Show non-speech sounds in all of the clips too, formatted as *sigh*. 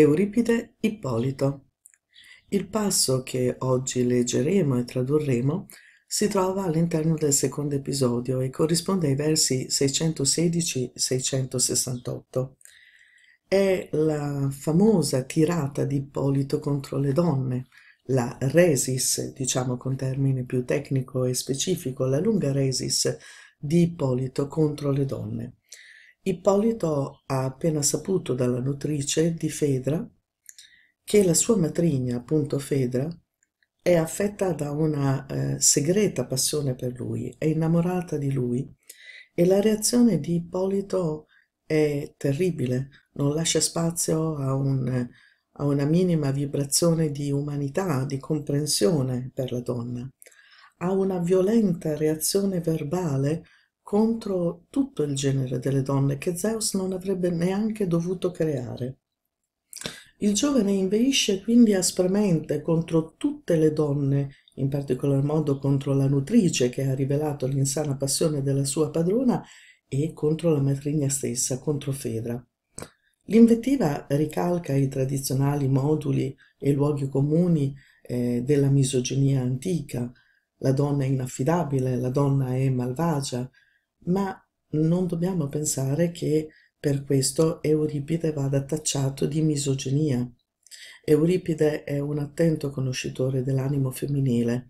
Euripide Ippolito. Il passo che oggi leggeremo e tradurremo si trova all'interno del secondo episodio e corrisponde ai versi 616-668. È la famosa tirata di Ippolito contro le donne, la resis, diciamo con termine più tecnico e specifico, la lunga resis di Ippolito contro le donne. Ippolito ha appena saputo dalla nutrice di Fedra che la sua matrigna, appunto Fedra, è affetta da una eh, segreta passione per lui, è innamorata di lui e la reazione di Ippolito è terribile, non lascia spazio a, un, a una minima vibrazione di umanità, di comprensione per la donna. Ha una violenta reazione verbale contro tutto il genere delle donne che Zeus non avrebbe neanche dovuto creare. Il giovane inveisce quindi aspramente contro tutte le donne, in particolar modo contro la nutrice che ha rivelato l'insana passione della sua padrona e contro la matrigna stessa, contro Fedra. L'invettiva ricalca i tradizionali moduli e luoghi comuni eh, della misoginia antica. La donna è inaffidabile, la donna è malvagia, ma non dobbiamo pensare che per questo Euripide vada tacciato di misoginia. Euripide è un attento conoscitore dell'animo femminile.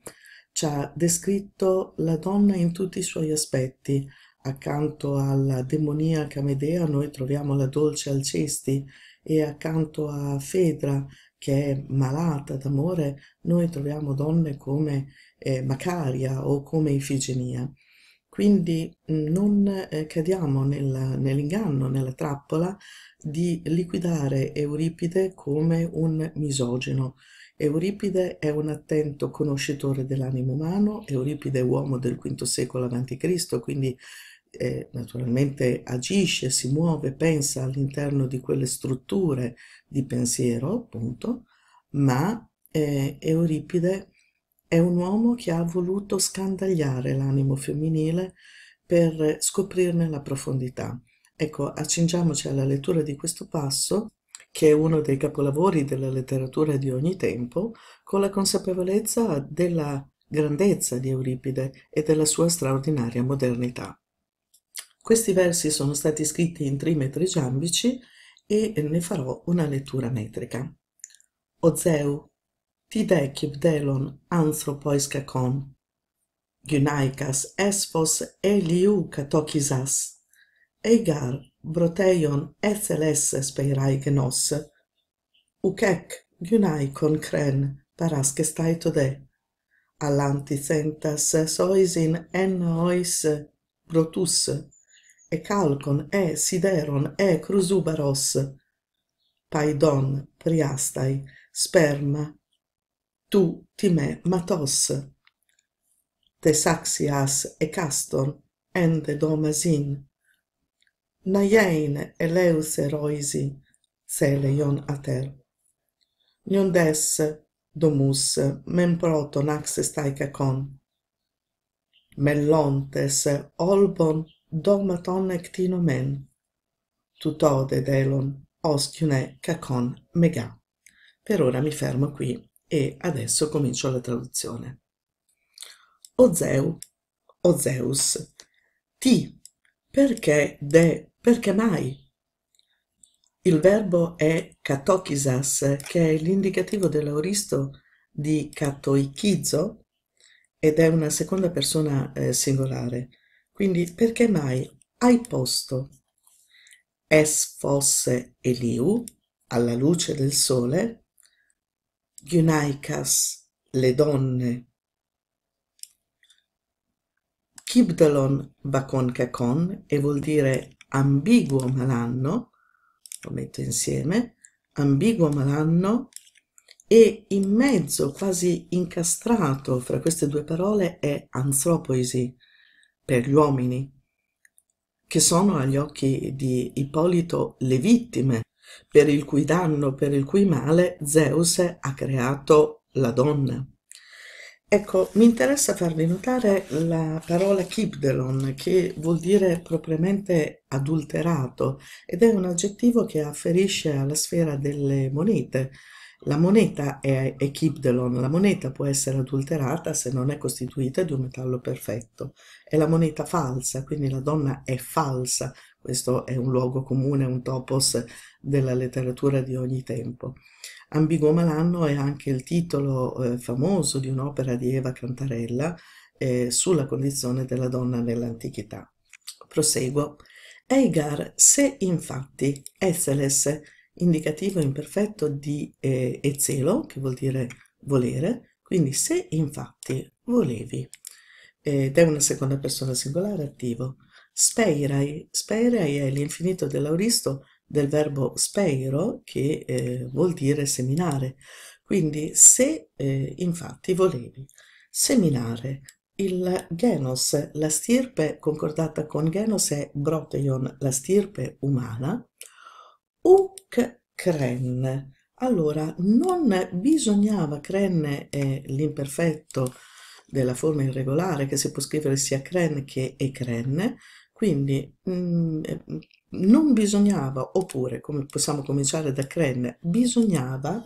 Ci ha descritto la donna in tutti i suoi aspetti. Accanto alla demoniaca Medea noi troviamo la dolce Alcesti e accanto a Fedra, che è malata d'amore, noi troviamo donne come eh, Macaria o come Ifigenia. Quindi mm, non eh, cadiamo nel, nell'inganno, nella trappola di liquidare Euripide come un misogino. Euripide è un attento conoscitore dell'animo umano, Euripide è uomo del V secolo a.C., quindi eh, naturalmente agisce, si muove, pensa all'interno di quelle strutture di pensiero, appunto, ma eh, Euripide è un uomo che ha voluto scandagliare l'animo femminile per scoprirne la profondità. Ecco, accingiamoci alla lettura di questo passo, che è uno dei capolavori della letteratura di ogni tempo, con la consapevolezza della grandezza di Euripide e della sua straordinaria modernità. Questi versi sono stati scritti in trimetri giambici e ne farò una lettura metrica. O Zeu, Tidecib delon anthropois cacon. Gunaicas espos e liu catocisas. Egal, broteion e celeses peirae genos. Ucec gunaicon cren parascestaitode. Allanti centas soisin en nois brotus, e calcon e sideron e cruzubaros. Paidon priastai sperma tu time matos. saxias e Tesaxias ecaston ende domasin. Naiein eleus eroisi celeion ater. Niondes domus men proton axes taicacon. Mellontes olbon domaton ectinomen. Tutode delon oscune cacon mega. Per ora mi fermo qui e adesso comincio la traduzione. O Zeu, o Zeus, ti, perché, de, perché mai? Il verbo è katokisas, che è l'indicativo dell'auristo di katoikizo ed è una seconda persona eh, singolare. Quindi perché mai hai posto es fosse Eliu alla luce del sole Gyunaikas, le donne. Kibdalon bakon kakon e vuol dire ambiguo malanno, lo metto insieme, ambiguo malanno e in mezzo, quasi incastrato fra queste due parole, è antropoisi, per gli uomini, che sono agli occhi di Ippolito le vittime per il cui danno, per il cui male Zeus ha creato la donna. Ecco, mi interessa farvi notare la parola kibdelon, che vuol dire propriamente adulterato, ed è un aggettivo che afferisce alla sfera delle monete, la moneta è echibdelon, la moneta può essere adulterata se non è costituita di un metallo perfetto. È la moneta falsa, quindi la donna è falsa. Questo è un luogo comune, un topos della letteratura di ogni tempo. Ambiguo Malanno è anche il titolo eh, famoso di un'opera di Eva Cantarella eh, sulla condizione della donna nell'antichità. Proseguo. Eigar, se infatti, esseles, indicativo imperfetto di eh, ezelo, che vuol dire volere, quindi se infatti volevi, eh, ed è una seconda persona singolare attivo, speirai, speirai è l'infinito dell'auristo del verbo speiro, che eh, vuol dire seminare, quindi se eh, infatti volevi seminare, il genos, la stirpe concordata con genos è broteion, la stirpe umana, Uc Allora, non bisognava cren è l'imperfetto della forma irregolare che si può scrivere sia cren che ecren, quindi mh, mm, non bisognava, oppure come possiamo cominciare da cren, bisognava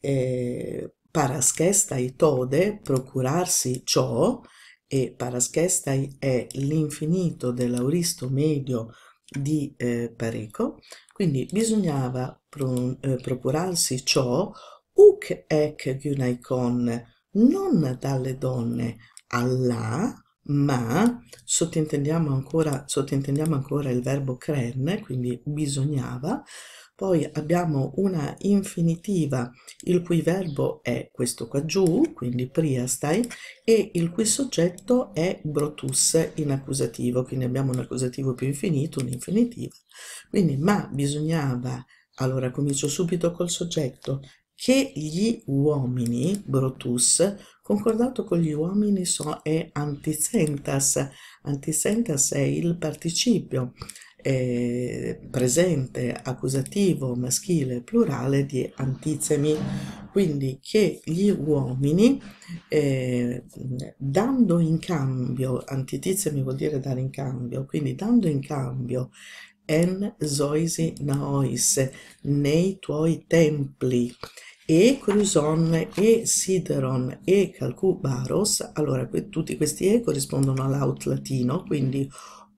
eh, paraschestai tode procurarsi ciò e paraschestai è l'infinito dell'auristo medio di eh, Pareco, quindi bisognava pro, eh, procurarsi ciò uc ec gynaikon, non dalle donne alla, ma sottintendiamo ancora, sottintendiamo ancora il verbo cren, quindi bisognava, poi abbiamo una infinitiva il cui verbo è questo qua giù, quindi priastai, e il cui soggetto è brotus in accusativo, quindi abbiamo un accusativo più infinito, un'infinitiva. Quindi ma bisognava, allora comincio subito col soggetto, che gli uomini, brotus, concordato con gli uomini so, è antisentas, antisentas è il participio, eh, presente, accusativo, maschile, plurale di antizemi, quindi che gli uomini eh, dando in cambio, antitizemi vuol dire dare in cambio, quindi dando in cambio en zoisi naois, nei tuoi templi, e Cruson e Sideron e Calcubaros, allora que, tutti questi E corrispondono all'out latino, quindi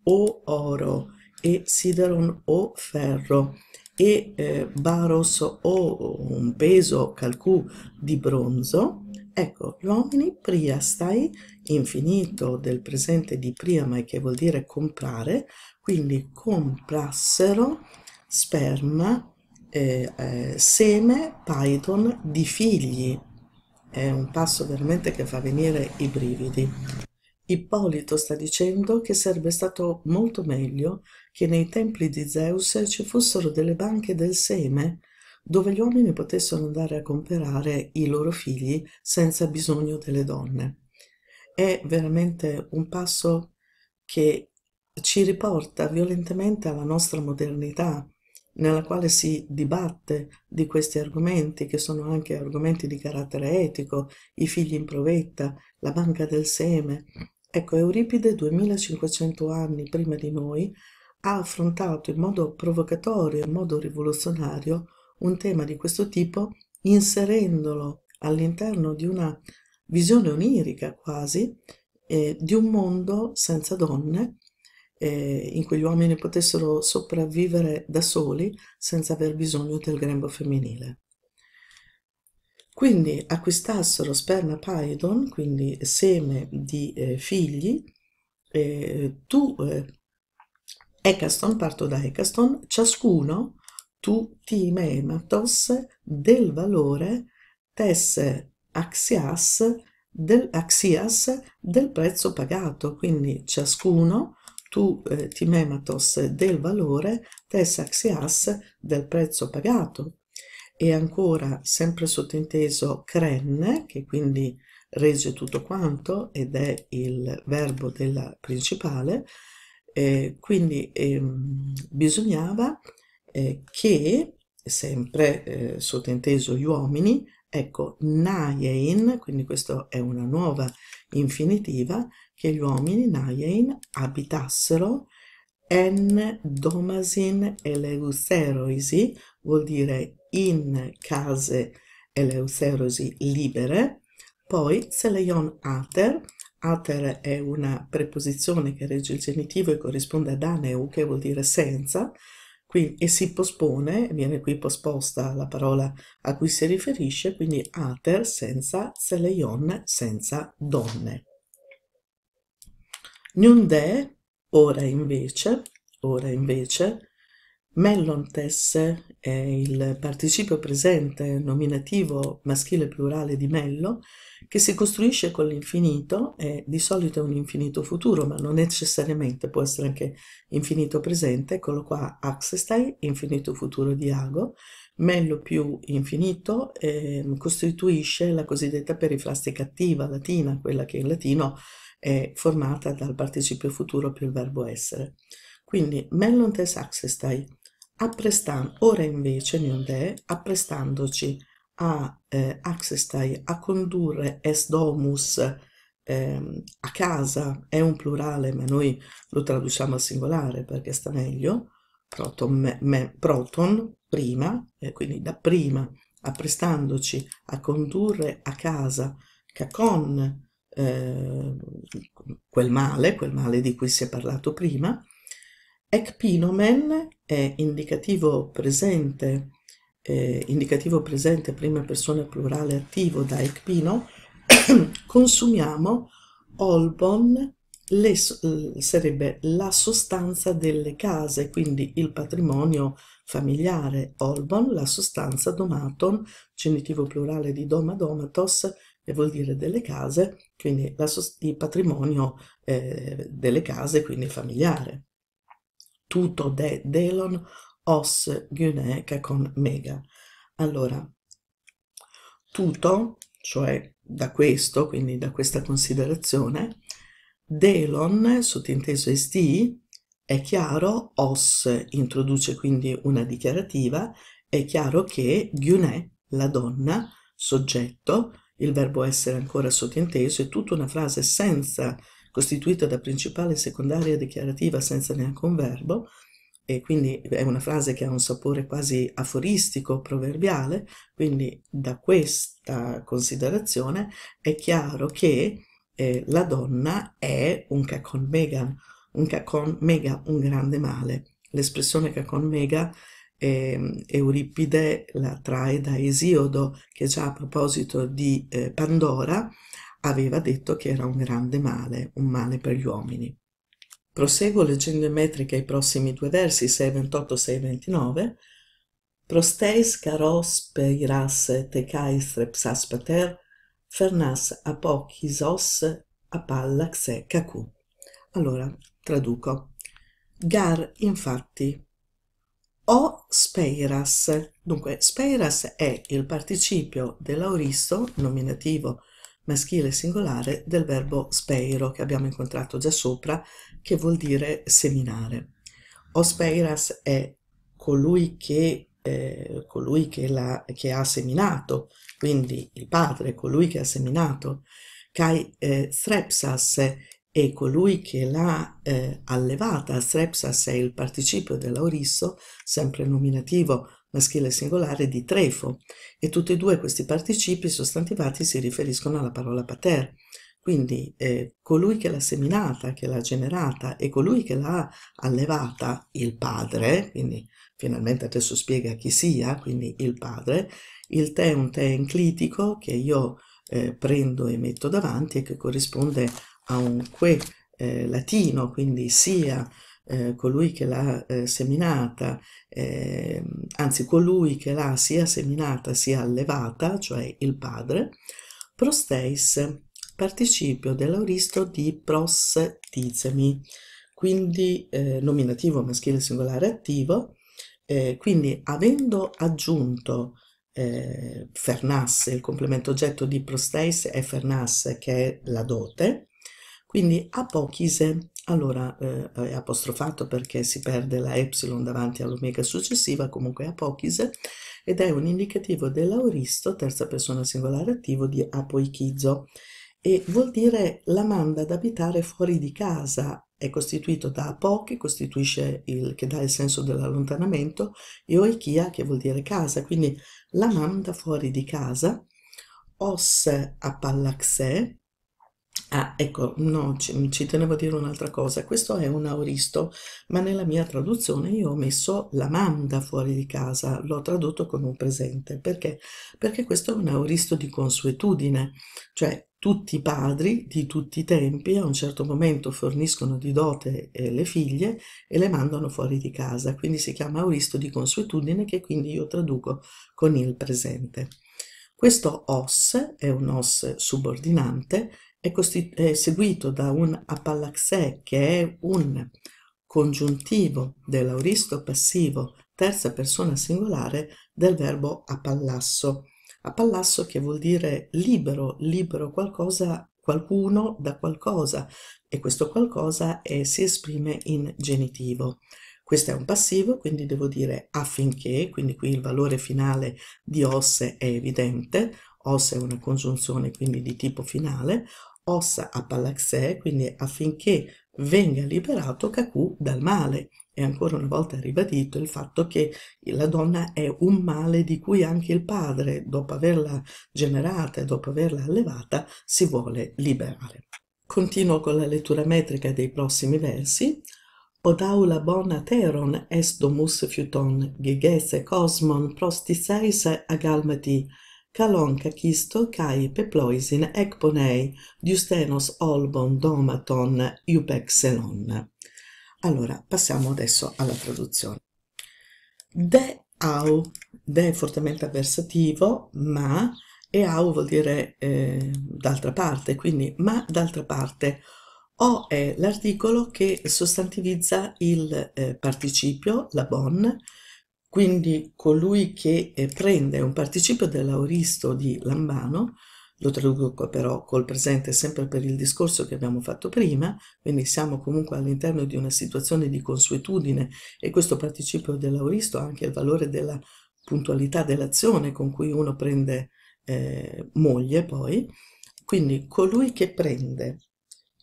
o oro e sideron o ferro e eh, baros o un peso calcù di bronzo, ecco, gli uomini priastai, infinito del presente di priamai che vuol dire comprare, quindi comprassero sperma, eh, eh, seme, python di figli. È un passo veramente che fa venire i brividi. Ippolito sta dicendo che sarebbe stato molto meglio che nei templi di Zeus ci fossero delle banche del seme dove gli uomini potessero andare a comprare i loro figli senza bisogno delle donne. È veramente un passo che ci riporta violentemente alla nostra modernità, nella quale si dibatte di questi argomenti, che sono anche argomenti di carattere etico, i figli in provetta, la banca del seme. Ecco, Euripide, 2500 anni prima di noi, ha affrontato in modo provocatorio, in modo rivoluzionario, un tema di questo tipo inserendolo all'interno di una visione onirica quasi eh, di un mondo senza donne eh, in cui gli uomini potessero sopravvivere da soli senza aver bisogno del grembo femminile. Quindi acquistassero sperma paidon, quindi seme di eh, figli, tu eh, Hackathon, parto da Hackathon, ciascuno, tutti i mematos del valore tess axias del, axias del prezzo pagato, quindi ciascuno tu eh, timematos del valore tes axias del prezzo pagato e ancora sempre sottinteso cren che quindi regge tutto quanto ed è il verbo della principale eh, quindi ehm, bisognava eh, che, sempre eh, sottinteso gli uomini, ecco, naiein, quindi questa è una nuova infinitiva, che gli uomini naiein abitassero en domasin eleuseroisi, vuol dire in case eleuserosi libere, poi seleion ater, Ater è una preposizione che regge il genitivo e corrisponde ad aneu, che vuol dire senza, qui, e si pospone, viene qui posposta la parola a cui si riferisce, quindi ater senza seleion, senza donne. Nunde, ora invece, ora invece, mellontes è il participio presente nominativo maschile plurale di mello, che si costruisce con l'infinito e di solito è un infinito futuro, ma non necessariamente può essere anche infinito presente, eccolo qua, Axestai, infinito futuro di Ago, Mello più infinito eh, costituisce la cosiddetta perifrastica attiva latina, quella che in latino è formata dal participio futuro più il verbo essere. Quindi Mellontes axestai, apprestan, ora invece, gnondè, apprestandoci, a eh, Axestai a condurre es domus eh, a casa, è un plurale ma noi lo traduciamo al singolare perché sta meglio, proton, me, me, proton prima, eh, quindi da prima apprestandoci a condurre a casa cacon ehm, quel male, quel male di cui si è parlato prima, ecpinomen è indicativo presente eh, indicativo presente, prima persona plurale attivo da Ecpino, *clears throat* consumiamo Olbon, le, eh, sarebbe la sostanza delle case, quindi il patrimonio familiare Olbon, la sostanza domaton, genitivo plurale di doma domatos, che vuol dire delle case, quindi la, il patrimonio eh, delle case, quindi familiare. Tutto de delon os gyneica con mega. Allora, tutto, cioè da questo, quindi da questa considerazione, delon, sottinteso esti, è chiaro, os introduce quindi una dichiarativa, è chiaro che gyune, la donna, soggetto, il verbo essere ancora sottinteso, è tutta una frase senza, costituita da principale e secondaria dichiarativa senza neanche un verbo, e quindi è una frase che ha un sapore quasi aforistico, proverbiale, quindi da questa considerazione è chiaro che eh, la donna è un cacon mega, un cacon mega, un grande male. L'espressione cacon mega eh, Euripide la trae da Esiodo che già a proposito di eh, Pandora aveva detto che era un grande male, un male per gli uomini. Proseguo leggendo in metrica i prossimi due versi 628-629. Prosteis caros peiras tecais trepsas pater, fernas apochisos apallaxe cacu. Allora, traduco. Gar, infatti, o speiras. Dunque, speiras è il participio dell'auristo, nominativo maschile singolare del verbo speiro che abbiamo incontrato già sopra, che vuol dire seminare. Ospeiras è colui che, eh, colui che, la, che ha seminato, quindi il padre, colui che ha seminato. Kai eh, strepsas e colui che l'ha eh, allevata, strepsas è il participio dell'aurisso, sempre nominativo maschile singolare di trefo e tutti e due questi participi sostantivati si riferiscono alla parola pater. Quindi eh, colui che l'ha seminata, che l'ha generata e colui che l'ha allevata, il padre, quindi finalmente adesso spiega chi sia, quindi il padre, il te è un te enclitico che io eh, prendo e metto davanti e che corrisponde a un que eh, latino, quindi sia eh, colui che l'ha eh, seminata, eh, anzi colui che l'ha sia seminata sia allevata, cioè il padre, prosteis, participio dell'auristo di prostizemi, quindi eh, nominativo maschile singolare attivo, eh, quindi avendo aggiunto eh, fernasse, il complemento oggetto di prosteis è fernasse che è la dote, quindi apochise, allora eh, è apostrofato perché si perde la epsilon davanti all'omega successiva, comunque apochise, ed è un indicativo dell'auristo, terza persona singolare attivo, di apoichizo e vuol dire la manda ad abitare fuori di casa. È costituito da apo, costituisce il che dà il senso dell'allontanamento, e oichia, che vuol dire casa, quindi la manda fuori di casa, os apallaxè, Ah, ecco, no, ci, ci, tenevo a dire un'altra cosa. Questo è un auristo, ma nella mia traduzione io ho messo la manda fuori di casa, l'ho tradotto con un presente. Perché? Perché questo è un auristo di consuetudine, cioè tutti i padri di tutti i tempi a un certo momento forniscono di dote eh, le figlie e le mandano fuori di casa, quindi si chiama auristo di consuetudine che quindi io traduco con il presente. Questo os è un os subordinante è, è seguito da un apallaxè che è un congiuntivo dell'auristo passivo terza persona singolare del verbo apallasso. Apallasso che vuol dire libero, libero qualcosa, qualcuno da qualcosa e questo qualcosa è, si esprime in genitivo. Questo è un passivo, quindi devo dire affinché, quindi qui il valore finale di osse è evidente, osse è una congiunzione quindi di tipo finale, ossa a Pallaxè, quindi affinché venga liberato Cacù dal male. E ancora una volta ribadito il fatto che la donna è un male di cui anche il padre, dopo averla generata e dopo averla allevata, si vuole liberare. Continuo con la lettura metrica dei prossimi versi. Odaula bona teron est domus futon, gegese cosmon prostiseis agalmati, Καλόνκακιστο καί πεπλόισιν εκπονέι διουστένος όλμον δόματον iupexelon. Allora, passiamo adesso alla traduzione. De au, de è fortemente avversativo, ma, e au vuol dire eh, d'altra parte, quindi ma d'altra parte. O è l'articolo che sostantivizza il eh, participio, la bon, quindi colui che eh, prende un participio dell'auristo di Lambano, lo traduco però col presente sempre per il discorso che abbiamo fatto prima, quindi siamo comunque all'interno di una situazione di consuetudine e questo participio dell'auristo ha anche il valore della puntualità dell'azione con cui uno prende eh, moglie poi, quindi colui che prende,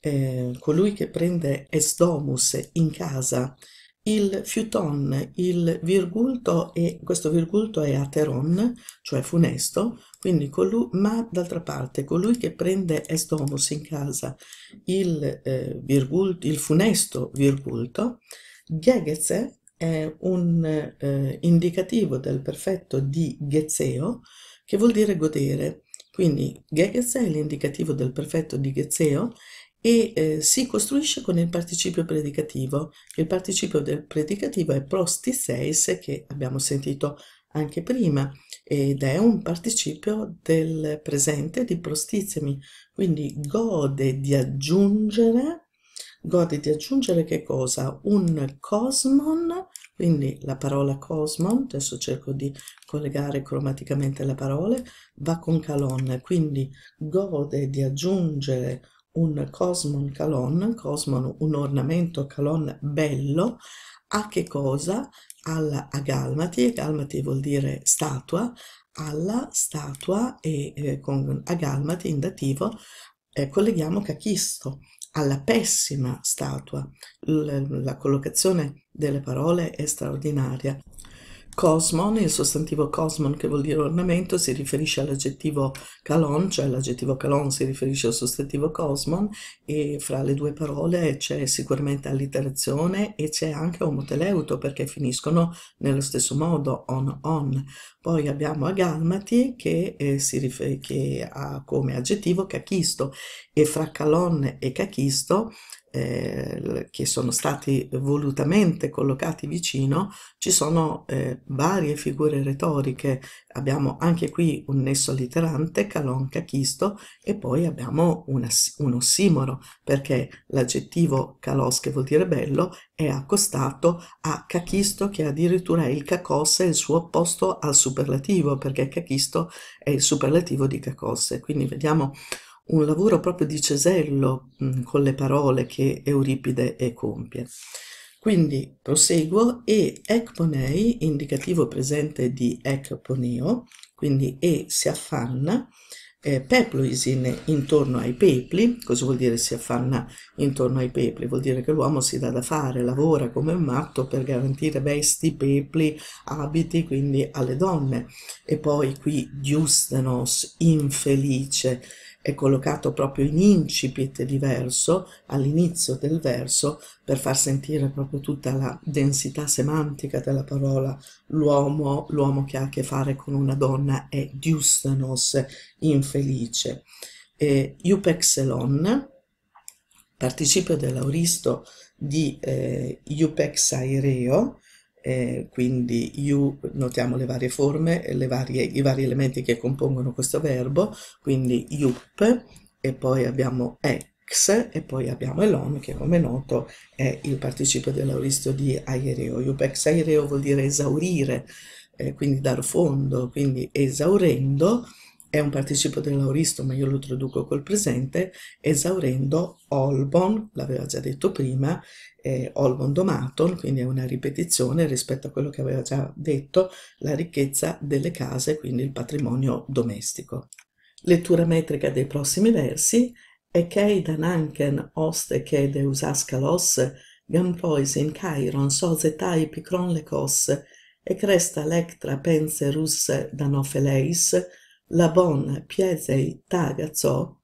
eh, colui che prende es domus in casa il fiuton, il virgulto, e questo virgulto è ateron, cioè funesto, quindi colui, ma d'altra parte colui che prende est homus in casa il, eh, virgulto, il funesto virgulto, gegeze è un eh, indicativo del perfetto di gezeo, che vuol dire godere. Quindi gegeze è l'indicativo del perfetto di gezeo e eh, si costruisce con il participio predicativo. Il participio del predicativo è prostiseis che abbiamo sentito anche prima ed è un participio del presente di prostizemi, quindi gode di aggiungere, gode di aggiungere che cosa? Un cosmon, quindi la parola cosmon, adesso cerco di collegare cromaticamente le parole, va con calon, quindi gode di aggiungere un cosmon calon, cosmon un ornamento calon bello, a che cosa? Alla agalmati, agalmati vuol dire statua, alla statua e eh, con agalmati in dativo eh, colleghiamo cachisto, alla pessima statua. L la collocazione delle parole è straordinaria. Cosmon, il sostantivo cosmon che vuol dire ornamento, si riferisce all'aggettivo calon, cioè l'aggettivo calon si riferisce al sostantivo cosmon e fra le due parole c'è sicuramente alliterazione e c'è anche omoteleuto perché finiscono nello stesso modo, on on. Poi abbiamo agalmati che, eh, rifer- che ha come aggettivo cachisto e fra calon e cachisto eh, che sono stati volutamente collocati vicino, ci sono eh, varie figure retoriche. Abbiamo anche qui un nesso alliterante, calon, cachisto, e poi abbiamo una, un ossimoro, perché l'aggettivo calos, che vuol dire bello, è accostato a cachisto, che addirittura è il cacosse, il suo opposto al superlativo, perché cachisto è il superlativo di cacosse. Quindi vediamo un lavoro proprio di Cesello mh, mm, con le parole che Euripide compie. Quindi proseguo e ecponei, indicativo presente di ecponeo, quindi e si affanna, eh, peploisin intorno ai pepli, cosa vuol dire si affanna intorno ai pepli? Vuol dire che l'uomo si dà da fare, lavora come un matto per garantire vesti, pepli, abiti quindi alle donne. E poi qui giustenos, infelice, è collocato proprio in incipit diverso all'inizio del verso per far sentire proprio tutta la densità semantica della parola l'uomo, l'uomo che ha a che fare con una donna è diustanos, infelice. Eh, iupexelon, participio dell'auristo di eh, iupexaireo, eh, quindi you notiamo le varie forme, le varie, i vari elementi che compongono questo verbo, quindi yup, e poi abbiamo ex, e poi abbiamo elon, che come noto è il participio dell'auristo di aereo. Yup ex aereo vuol dire esaurire, eh, quindi dar fondo, quindi esaurendo, è un participo dell'auristo, ma io lo traduco col presente, esaurendo Olbon, l'aveva già detto prima, eh, Olbon domaton, quindi è una ripetizione rispetto a quello che aveva già detto, la ricchezza delle case, quindi il patrimonio domestico. Lettura metrica dei prossimi versi e kei dananken oste che deusaskalos gamprois in kairon sozetai picron lecos e cresta lectra pense rus danofeleis la bona piesei tagazò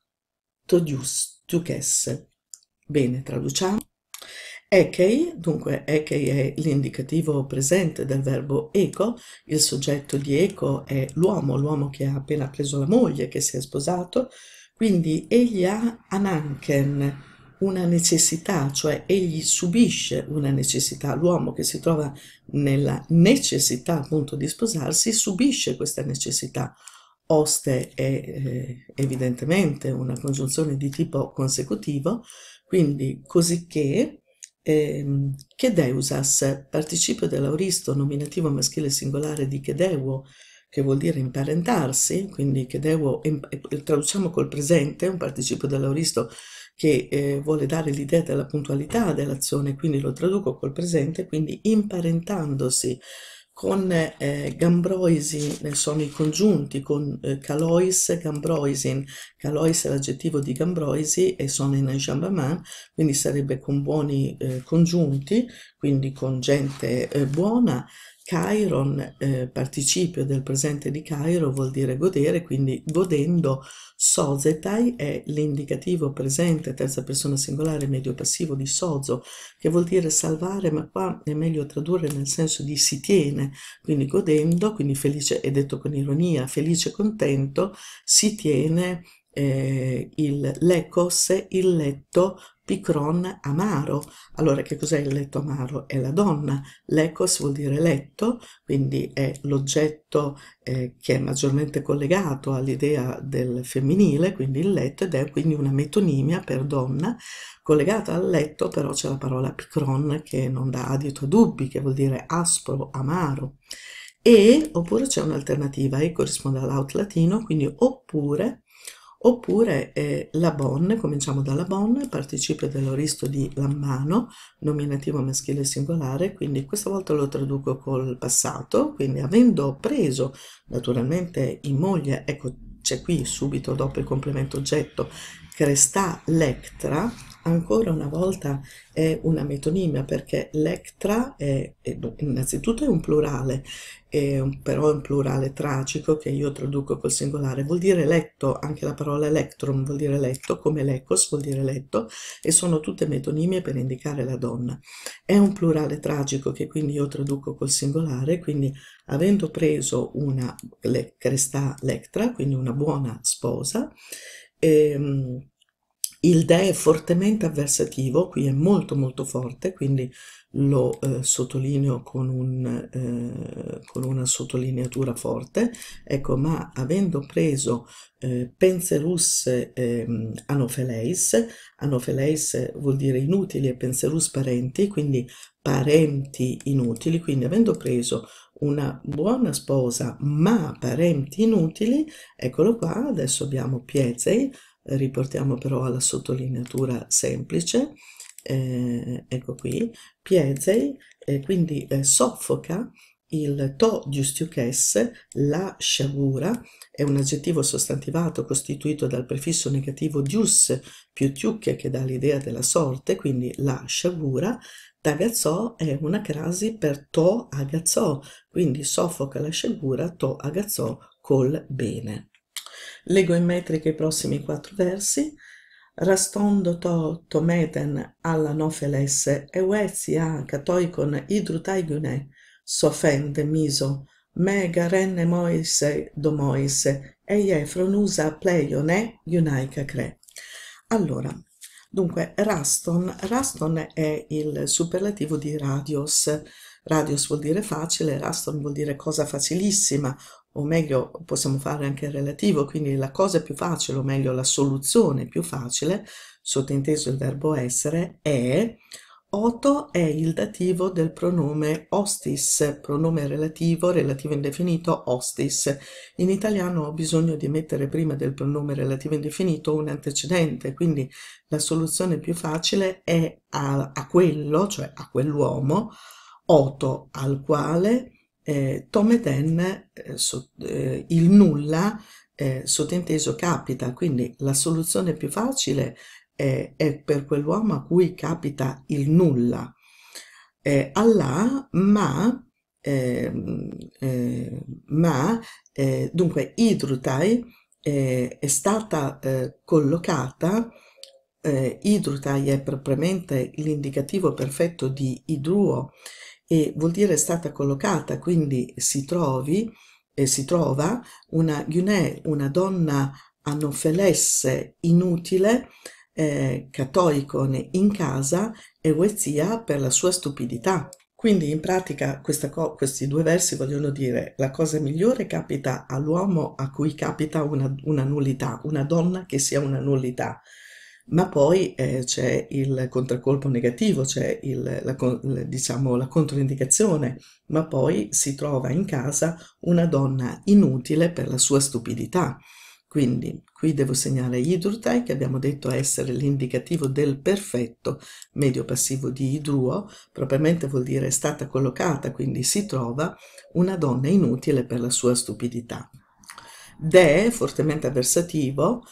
to gius giuchesse. Bene, traduciamo. Ekei, dunque ekei è l'indicativo presente del verbo eco, il soggetto di eco è l'uomo, l'uomo che ha appena preso la moglie, che si è sposato, quindi egli ha ananken, una necessità, cioè egli subisce una necessità, l'uomo che si trova nella necessità appunto di sposarsi subisce questa necessità, Oste è eh, evidentemente una congiunzione di tipo consecutivo, quindi cosicché, ehm, chedeusas, participio dell'auristo nominativo maschile singolare di chedeuo, che vuol dire imparentarsi, quindi chedeuo, eh, traduciamo col presente, un participio dell'auristo che eh, vuole dare l'idea della puntualità dell'azione, quindi lo traduco col presente, quindi imparentandosi con eh, Gambroisi ne sono i congiunti, con eh, Calois, Gambroisin. Calois è l'aggettivo di Gambroisi e sono in enjambament, quindi sarebbe con buoni eh, congiunti, quindi con gente eh, buona, Chiron, eh, participio del presente di Cairo, vuol dire godere, quindi godendo sozetai è l'indicativo presente, terza persona singolare, medio passivo di sozo, che vuol dire salvare, ma qua è meglio tradurre nel senso di si tiene, quindi godendo, quindi felice, è detto con ironia, felice, contento, si tiene eh, il, le il letto picron amaro. Allora che cos'è il letto amaro? È la donna. L'ecos vuol dire letto, quindi è l'oggetto eh, che è maggiormente collegato all'idea del femminile, quindi il letto, ed è quindi una metonimia per donna. Collegata al letto però c'è la parola picron che non dà adito a dubbi, che vuol dire aspro, amaro. E, oppure c'è un'alternativa, e corrisponde all'out latino, quindi oppure Oppure eh, la Bonne, cominciamo dalla Bonne, participio dell'oristo di Lammano, nominativo maschile singolare, quindi questa volta lo traduco col passato, quindi avendo preso naturalmente in moglie, ecco c'è qui subito dopo il complemento oggetto, cresta lectra, ancora una volta è una metonimia perché l'ectra è, è, boh, innanzitutto è un plurale, è un, però è un plurale tragico che io traduco col singolare, vuol dire letto, anche la parola electrum vuol dire letto, come lecos vuol dire letto, e sono tutte metonimie per indicare la donna. È un plurale tragico che quindi io traduco col singolare, quindi avendo preso una le, cresta lectra, quindi una buona sposa, ehm, il De è fortemente avversativo, qui è molto molto forte, quindi lo eh, sottolineo con, un, eh, con, una sottolineatura forte, ecco, ma avendo preso eh, penze russe ehm, anofeleis, anofeleis vuol dire inutili e penserus parenti, quindi parenti inutili, quindi avendo preso una buona sposa ma parenti inutili, eccolo qua, adesso abbiamo Piezei, riportiamo però alla sottolineatura semplice, eh, ecco qui, piezei, eh, quindi eh, soffoca il to giustiuchesse, la sciagura, è un aggettivo sostantivato costituito dal prefisso negativo dius più tiucche che dà l'idea della sorte, quindi la sciagura, tagazzò è una crasi per to agazzò, quindi soffoca la sciagura, to agazzò col bene. Leggo in metrica i prossimi quattro versi. Rastondo to tometen alla nofelesse e catoicon idrutaigune sofende miso mega renne moise domoise e iefronusa pleione iunaica cre. Allora, dunque, Raston, Raston è il superlativo di radios. Radios vuol dire facile, Raston vuol dire cosa facilissima o meglio possiamo fare anche il relativo, quindi la cosa più facile, o meglio la soluzione più facile, sottinteso il verbo essere, è Otto è il dativo del pronome ostis, pronome relativo, relativo indefinito, ostis. In italiano ho bisogno di mettere prima del pronome relativo indefinito un antecedente, quindi la soluzione più facile è a, a quello, cioè a quell'uomo, Otto al quale eh, Tom e eh, so, eh, il nulla eh, sottinteso capita, quindi la soluzione più facile è, è per quell'uomo a cui capita il nulla. Allah, eh, ma, ehm, eh, ma dunque Idrutai è stata collocata eh, idrutai è propriamente l'indicativo perfetto di idruo, e vuol dire è stata collocata, quindi si trovi eh, si trova una Guinè, una donna anofelesse inutile, eh, catoicone in casa e Wezia per la sua stupidità. Quindi in pratica questi due versi vogliono dire la cosa migliore capita all'uomo a cui capita una, una nullità, una donna che sia una nullità ma poi eh, c'è il contraccolpo negativo, c'è il, la, diciamo, la controindicazione, ma poi si trova in casa una donna inutile per la sua stupidità. Quindi qui devo segnare idurtai che abbiamo detto essere l'indicativo del perfetto medio passivo di idruo, propriamente vuol dire è stata collocata, quindi si trova una donna inutile per la sua stupidità. De, fortemente avversativo,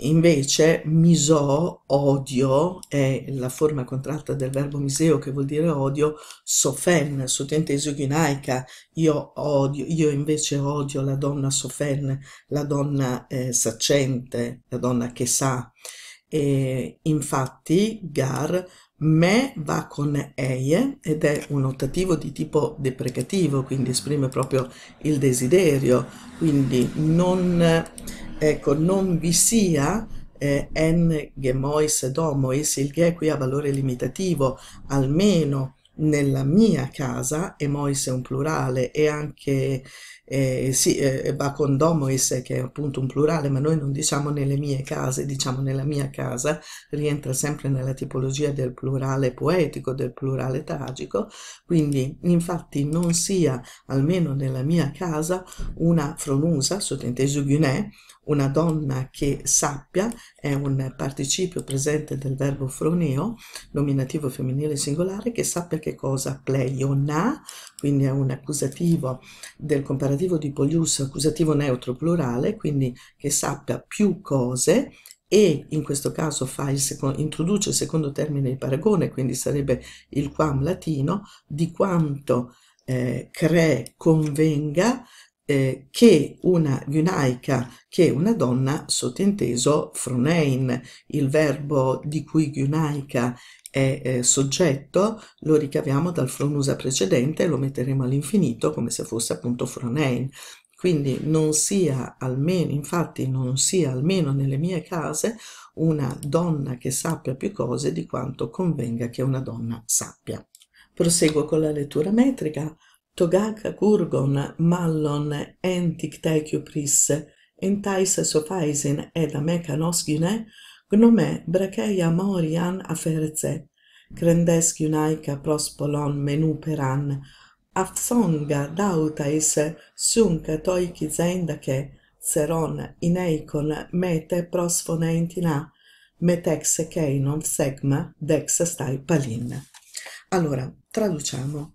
Invece miso, odio, è la forma contratta del verbo miseo che vuol dire odio, sofen, sottinteso ghinaica, io odio, io invece odio la donna sofen, la donna eh, saccente, la donna che sa. E infatti, gar Me va con eie ed è un ottativo di tipo deprecativo, quindi esprime proprio il desiderio, quindi non, ecco, non vi sia eh, en gemois domois, il ghe qui ha valore limitativo, almeno nella mia casa, e mois è un plurale e anche eh, sì, eh, eh, va eh, bacondomois, che è appunto un plurale, ma noi non diciamo nelle mie case, diciamo nella mia casa, rientra sempre nella tipologia del plurale poetico, del plurale tragico, quindi infatti non sia, almeno nella mia casa, una fronusa, sottinteso guinè, una donna che sappia è un participio presente del verbo froneo, nominativo femminile singolare, che sappia che cosa pleiona, quindi è un accusativo del comparativo di polius, accusativo neutro plurale, quindi che sappia più cose e in questo caso il secondo, introduce il secondo termine di paragone, quindi sarebbe il quam latino, di quanto eh, cree convenga eh, che una giunaica, che una donna, sottinteso fronein, il verbo di cui giunaica è eh, soggetto, lo ricaviamo dal fronusa precedente e lo metteremo all'infinito come se fosse appunto fronein. Quindi non sia almeno, infatti non sia almeno nelle mie case una donna che sappia più cose di quanto convenga che una donna sappia. Proseguo con la lettura metrica. Togaka Gurgon Mallon Entiktekiopris Entais Sofaisin ed Ameca Nosgine Gnome Bracheia Morian Aferze Crendes Gunaica Prospolon menu peran, Afsonga Dautais Sunca Toiki Zendache seron Ineicon Mete Prosfonentina Metex Keinon Segma Dex Stai Palin Allora, traduciamo.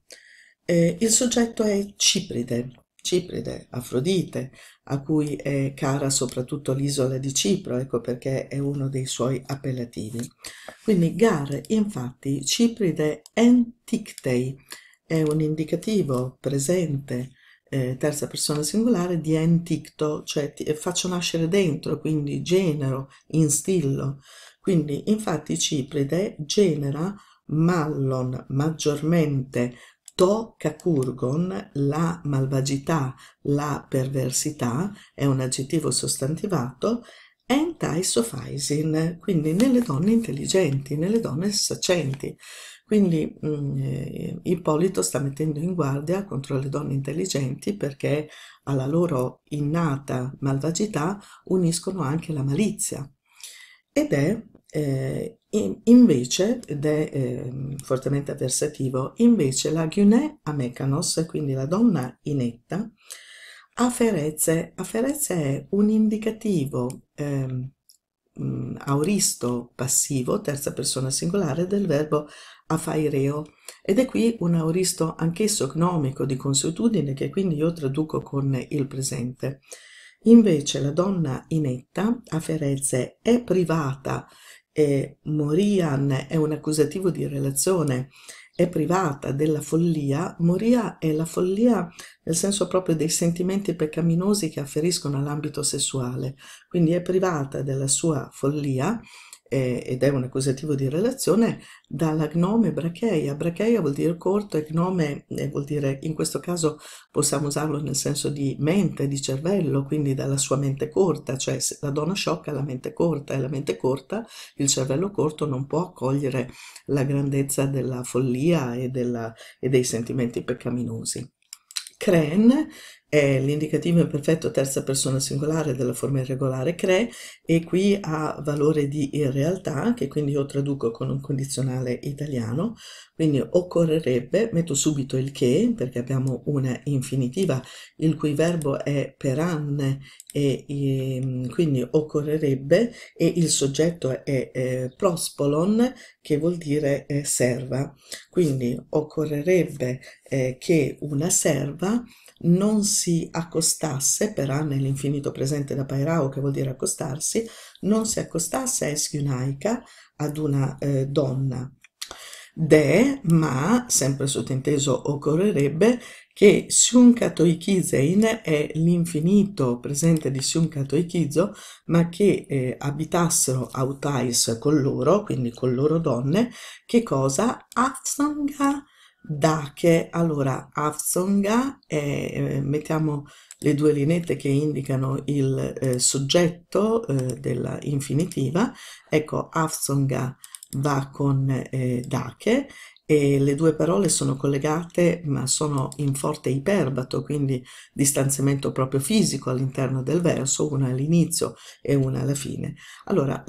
Eh, il soggetto è Cipride, Cipride, Afrodite, a cui è cara soprattutto l'isola di Cipro, ecco perché è uno dei suoi appellativi. Quindi Gar, infatti, Cipride entictei, è un indicativo presente, eh, terza persona singolare, di enticto, cioè ti, eh, faccio nascere dentro, quindi genero, instillo. Quindi, infatti, Cipride genera mallon maggiormente To kakurgon, la malvagità, la perversità, è un aggettivo sostantivato, entai sophisin, quindi nelle donne intelligenti, nelle donne sacenti. Quindi mh, mm, eh, Ippolito sta mettendo in guardia contro le donne intelligenti perché alla loro innata malvagità uniscono anche la malizia. Ed è eh, invece, ed è eh, fortemente avversativo, invece la Gyune a Mecanos, quindi la donna inetta, Afereze, afereze è un indicativo eh, auristo passivo, terza persona singolare, del verbo afaireo ed è qui un auristo anch'esso gnomico di consuetudine che quindi io traduco con il presente. Invece la donna inetta, afereze, è privata e Morian è un accusativo di relazione, è privata della follia, Moria è la follia nel senso proprio dei sentimenti peccaminosi che afferiscono all'ambito sessuale, quindi è privata della sua follia eh, ed è un accusativo di relazione, dalla gnome bracheia. Bracheia vuol dire corto e gnome eh, vuol dire, in questo caso possiamo usarlo nel senso di mente, di cervello, quindi dalla sua mente corta, cioè la donna sciocca ha la mente corta e la mente corta, il cervello corto non può accogliere la grandezza della follia e, della, e dei sentimenti peccaminosi. Cren è l'indicativo in perfetto terza persona singolare della forma irregolare cre e qui ha valore di in realtà, che quindi io traduco con un condizionale italiano, quindi occorrerebbe, metto subito il che, perché abbiamo una infinitiva il cui verbo è per anne e, e, ehm, quindi occorrerebbe e il soggetto è eh, prospolon che vuol dire eh, serva quindi occorrerebbe eh, che una serva non si accostasse per A nell'infinito presente da pairao che vuol dire accostarsi non si accostasse a eschiunaica ad una eh, donna de, ma, sempre sottinteso, occorrerebbe che Sun Katoikizein è l'infinito presente di Sun Katoikizo, ma che eh, abitassero Autais con loro, quindi con loro donne, che cosa? Afsanga Dake. Allora, Afsanga è, eh, mettiamo le due linette che indicano il eh, soggetto eh, della infinitiva, ecco, Dake va con eh, Dache e le due parole sono collegate ma sono in forte iperbato, quindi distanziamento proprio fisico all'interno del verso, una all'inizio e una alla fine. Allora,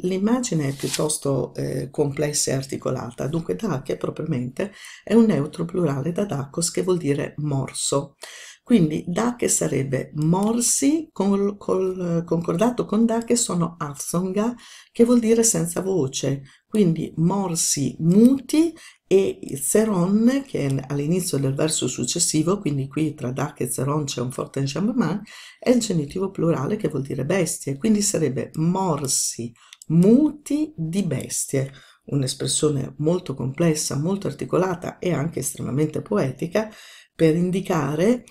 l'immagine è piuttosto eh, complessa e articolata, dunque dache propriamente è un neutro plurale da dacos che vuol dire morso. Quindi da che sarebbe morsi, col, col, concordato con da che sono azonga, che vuol dire senza voce. Quindi morsi muti e zeron, che è all'inizio del verso successivo, quindi qui tra da e zeron c'è un forte enjambement, è il genitivo plurale che vuol dire bestie. Quindi sarebbe morsi muti di bestie un'espressione molto complessa, molto articolata e anche estremamente poetica per indicare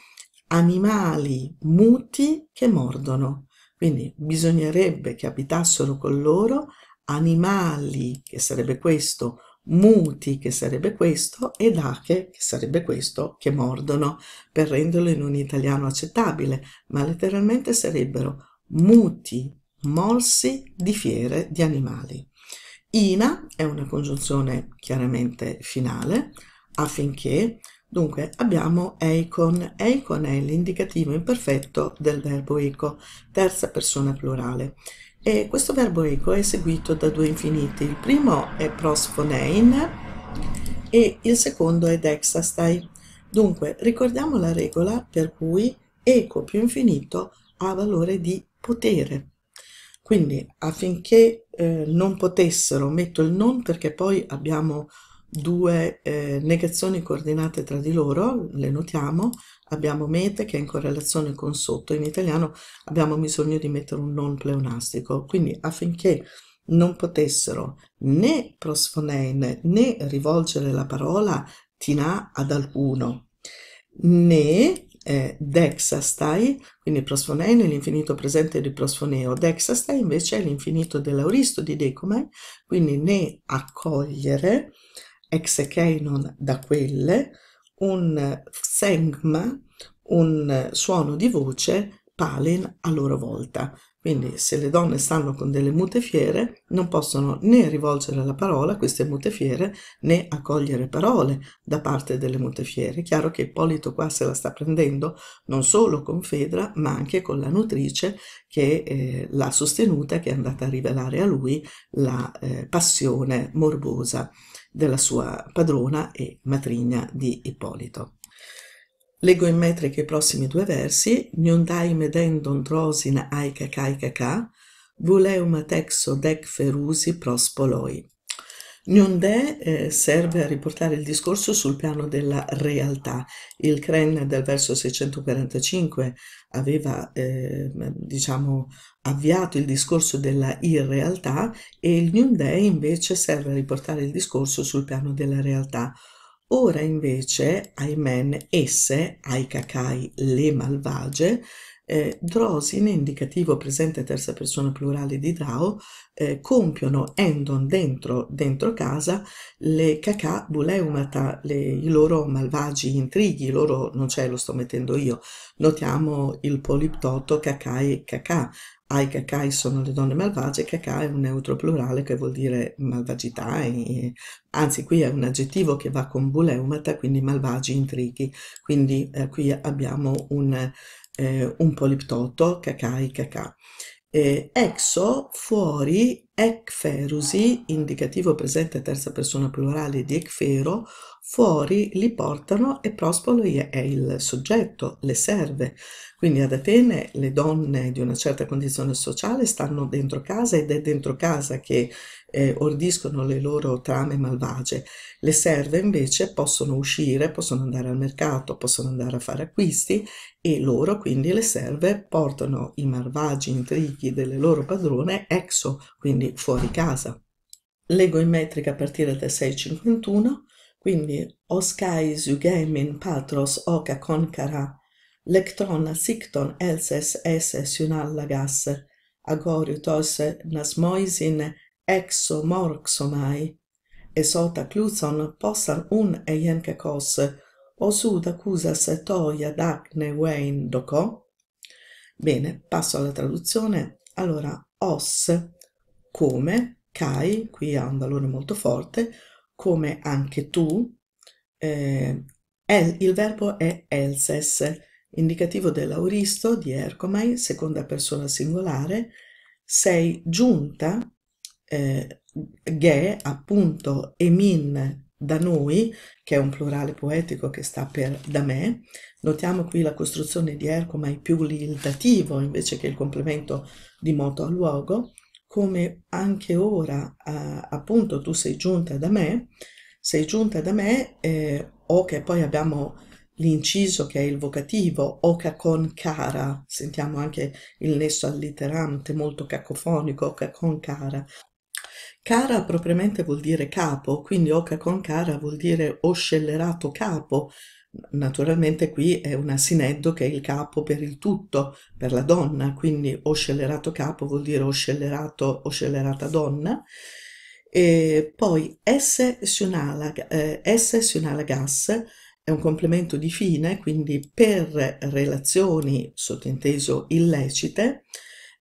animali muti che mordono. Quindi bisognerebbe che abitassero con loro animali, che sarebbe questo, muti, che sarebbe questo, ed ache, che sarebbe questo, che mordono, per renderlo in un italiano accettabile, ma letteralmente sarebbero muti, morsi di fiere di animali. Ina è una congiunzione chiaramente finale, affinché Dunque abbiamo eikon. Eikon è l'indicativo imperfetto del verbo eco, terza persona plurale. E questo verbo eco è seguito da due infiniti. Il primo è prosphonein e il secondo è dexastai. Dunque ricordiamo la regola per cui eco più infinito ha valore di potere. Quindi affinché eh, non potessero, metto il non perché poi abbiamo due eh, negazioni coordinate tra di loro, le notiamo, abbiamo mete che è in correlazione con sotto, in italiano abbiamo bisogno di mettere un non pleonastico, quindi affinché non potessero né prosfonein né rivolgere la parola tina ad alcuno, né eh, dexastai, quindi prosfonein è l'infinito presente di prosfoneo, dexastai invece è l'infinito dell'auristo di decome, quindi né accogliere, exechenon da quelle, un sengma, un suono di voce palen a loro volta, quindi se le donne stanno con delle mute fiere non possono né rivolgere la parola a queste mute fiere né accogliere parole da parte delle mute fiere. È chiaro che Ippolito qua se la sta prendendo non solo con Fedra ma anche con la nutrice che eh, l'ha sostenuta, che è andata a rivelare a lui la eh, passione morbosa della sua padrona e matrigna di Ippolito. Leggo in metrica i prossimi due versi, Nyondai medendon drosin aica caica vuleum texo dec ferusi prospoloi. Nyondè eh, serve a riportare il discorso sul piano della realtà. Il Kren del verso 645 aveva eh, diciamo, avviato il discorso della irrealtà e il Nyondè invece serve a riportare il discorso sul piano della realtà. Ora invece, ahimè, esse, ai cacai le malvagie, eh, drosin, indicativo presente terza persona plurale di Drao, eh, compiono endon dentro, dentro casa le cacà buleumata, le, i loro malvagi intrighi, loro non c'è, lo sto mettendo io. Notiamo il poliptoto cacai cacà, ai cacai sono le donne malvagie, Kakai è un neutro plurale che vuol dire malvagità, e, anzi qui è un aggettivo che va con buleumata, quindi malvagi, intrighi, quindi eh, qui abbiamo un, eh, un poliptoto, cacai, cacà. Eh, exo fuori Ecferusi, indicativo presente terza persona plurale di Ecfero, fuori li portano e Prospolo è il soggetto, le serve. Quindi ad Atene le donne di una certa condizione sociale stanno dentro casa ed è dentro casa che eh, ordiscono le loro trame malvagie. Le serve invece possono uscire, possono andare al mercato, possono andare a fare acquisti e loro quindi le serve portano i malvagi intrighi delle loro padrone exo, quindi fuori casa. Leggo in metrica a partire dal 651, quindi oscai sugemin patros oca concara lectrona sicton elses esses unallagas agoriutos nasmoisin exo morxomai, e sota cluson possan un eien kekos, osud accusas toia dacne wein doco? Bene, passo alla traduzione. Allora, os, come, kai, qui ha un valore molto forte, come anche tu, eh, el, il verbo è elses, indicativo dell'auristo di Ercomai, seconda persona singolare, sei giunta eh, ghe, appunto, emin da noi, che è un plurale poetico che sta per da me. Notiamo qui la costruzione di erco, ma è più il dativo invece che il complemento di moto a luogo. Come anche ora, eh, appunto, tu sei giunta da me, sei giunta da me, eh, o che poi abbiamo l'inciso che è il vocativo, oca con cara, sentiamo anche il nesso alliterante molto cacofonico, oca con cara, Cara propriamente vuol dire capo, quindi oca con cara vuol dire o scellerato capo. Naturalmente qui è un asineddo che è il capo per il tutto, per la donna, quindi o scellerato capo vuol dire o scellerato o scellerata donna. E poi S si eh, è un complemento di fine, quindi per relazioni, sottinteso illecite,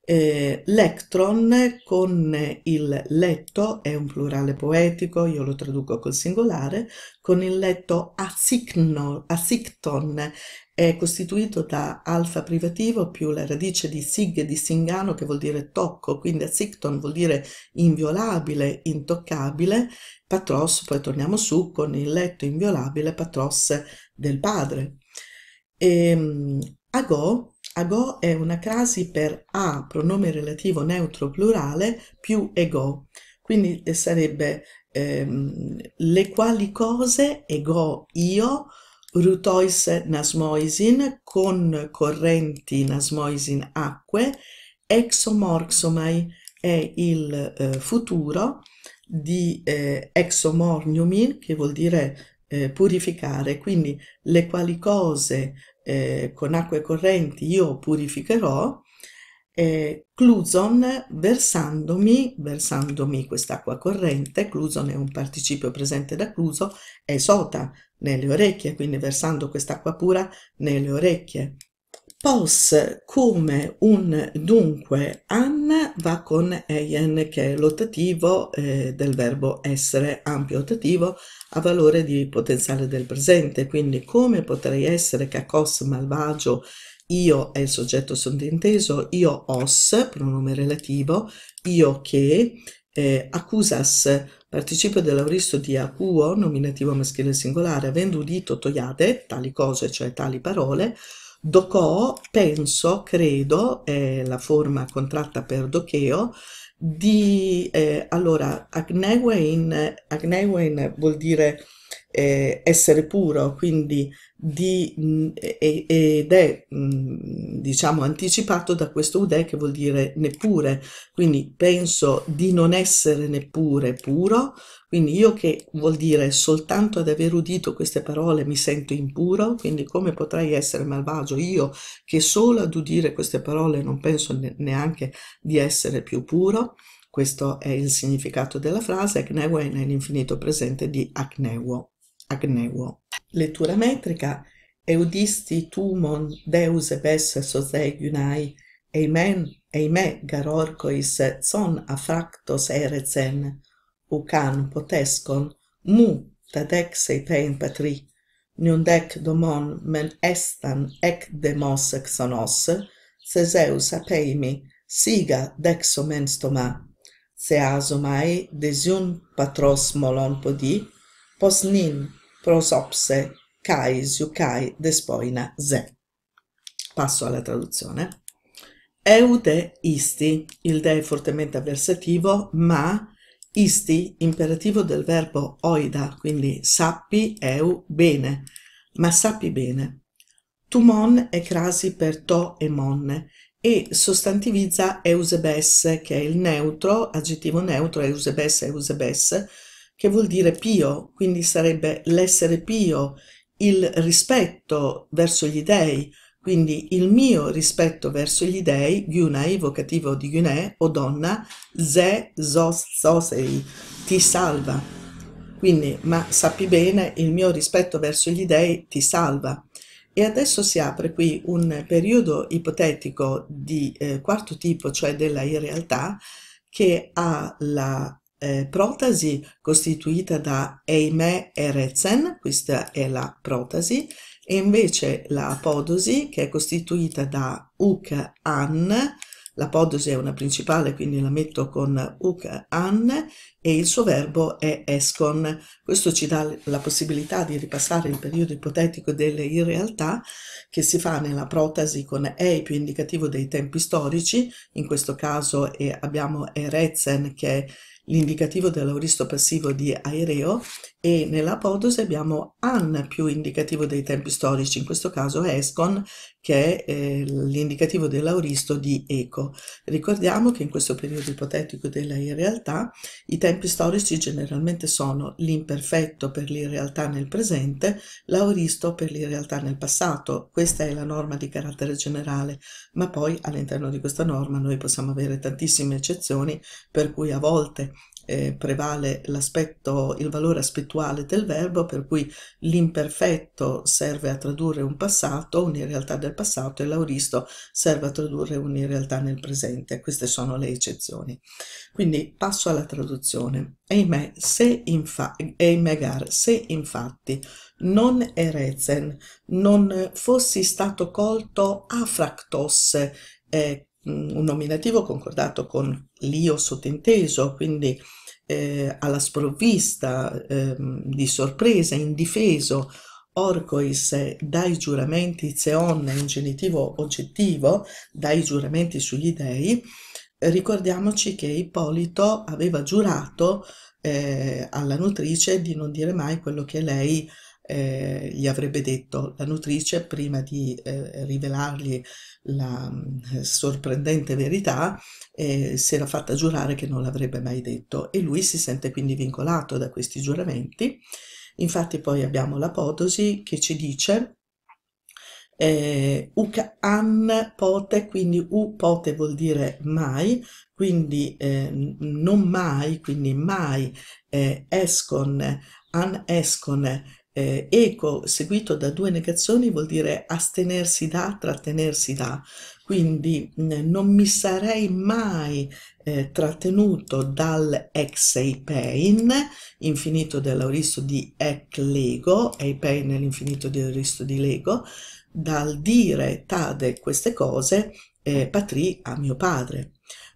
eh, Lectron con il letto, è un plurale poetico, io lo traduco col singolare, con il letto asicno, asicton, è costituito da alfa privativo più la radice di sig di singano che vuol dire tocco, quindi asicton vuol dire inviolabile, intoccabile, patros, poi torniamo su con il letto inviolabile, patros del padre. E, ehm, ago Ago è una crasi per a, pronome relativo neutro plurale, più ego. Quindi eh, sarebbe ehm, le quali cose ego io rutois nasmoisin con correnti nasmoisin acque exomorxomai è il eh, futuro di eh, exomorniumin che vuol dire eh, purificare quindi le quali cose eh, con acque correnti io purificherò, eh, cluson versandomi, versandomi quest'acqua corrente, cluson è un participio presente da cluso, è sota nelle orecchie, quindi versando quest'acqua pura nelle orecchie. Pos come un dunque an va con eien che è l'ottativo eh, del verbo essere ampio ottativo a valore di potenziale del presente, quindi come potrei essere cacos malvagio io è il soggetto sottinteso, io os, pronome relativo, io che, eh, accusas, Participio dell'auristo di acuo, nominativo maschile singolare, avendo udito toiade, tali cose, cioè tali parole, Dokō, penso, credo, è la forma contratta per Dokeo, di, eh, allora, Agnewen, Agnewen vuol dire eh, essere puro, quindi di, mh, mm, ed è mh, mm, diciamo anticipato da questo Ude che vuol dire neppure, quindi penso di non essere neppure puro, quindi io che vuol dire soltanto ad aver udito queste parole mi sento impuro, quindi come potrei essere malvagio io che solo ad udire queste parole non penso neanche di essere più puro. Questo è il significato della frase Acnewo è nell'infinito presente di Acneuo. agneuo. Lettura metrica Eudisti tumon deus e besse sozegiunai, eimen eime garorcois zon afractos erezen, ucan potescon, mu tad ex eipen patri, nion dec domon men estan ec demos ex anos, se Zeus apeimi siga dexo men stoma, se asumai desium patros molon podi, pos nin prosopse, kai, siukai, despoina, ze. Passo alla traduzione. Eude isti, il de è fortemente avversativo, ma isti, imperativo del verbo oida, quindi sappi, eu, bene, ma sappi bene. Tumon è crasi per to e monne e sostantivizza eusebesse, che è il neutro, aggettivo neutro, eusebesse, eusebesse che vuol dire pio, quindi sarebbe l'essere pio, il rispetto verso gli dèi, quindi il mio rispetto verso gli dèi, gyunai, vocativo di gyunè, o donna, Ze, Zos, Zosei, ti salva. Quindi, ma sappi bene, il mio rispetto verso gli dèi ti salva. E adesso si apre qui un periodo ipotetico di eh, quarto tipo, cioè della irrealtà, che ha la eh, protasi costituita da eime Erezen, questa è la protasi, e invece la apodosi che è costituita da uk an, l'apodosi è una principale quindi la metto con uk an e il suo verbo è escon. Questo ci dà la possibilità di ripassare il periodo ipotetico delle irrealtà che si fa nella protasi con ei più indicativo dei tempi storici, in questo caso abbiamo erezen che è l'indicativo dell'auristo passivo di aereo e nell'apodose abbiamo an più indicativo dei tempi storici, in questo caso escon, che è eh, l'indicativo dell'auristo di eco. Ricordiamo che in questo periodo ipotetico della irrealtà i tempi storici generalmente sono l'imperfetto per l'irrealtà nel presente, l'auristo per l'irrealtà nel passato. Questa è la norma di carattere generale, ma poi all'interno di questa norma noi possiamo avere tantissime eccezioni per cui a volte eh, prevale l'aspetto, il valore aspettuale del verbo, per cui l'imperfetto serve a tradurre un passato, un'irrealtà del passato, e l'auristo serve a tradurre un'irrealtà nel presente. Queste sono le eccezioni. Quindi passo alla traduzione. Eime, se, infa, eimegar, se infatti non erezen, non fossi stato colto afractos, eh, mm, un nominativo concordato con l'io sottinteso, quindi eh, alla sprovvista, eh, di sorpresa, indifeso, orcois dai giuramenti zeonna in genitivo oggettivo, dai giuramenti sugli dei, ricordiamoci che Ippolito aveva giurato eh, alla nutrice di non dire mai quello che lei eh, gli avrebbe detto la nutrice prima di eh, rivelargli la mm, sorprendente verità, eh, si era fatta giurare che non l'avrebbe mai detto e lui si sente quindi vincolato da questi giuramenti. Infatti poi abbiamo l'apodosi che ci dice eh, uc an pote, quindi u pote vuol dire mai, quindi eh, non mai, quindi mai eh, escon, an escon eh, eco seguito da due negazioni vuol dire astenersi da, trattenersi da, quindi mm, non mi sarei mai eh, trattenuto dal ex eipein, infinito dell'auristo di ec lego, eipein è l'infinito dell'auristo di lego, dal dire tade queste cose eh, patrì a mio padre.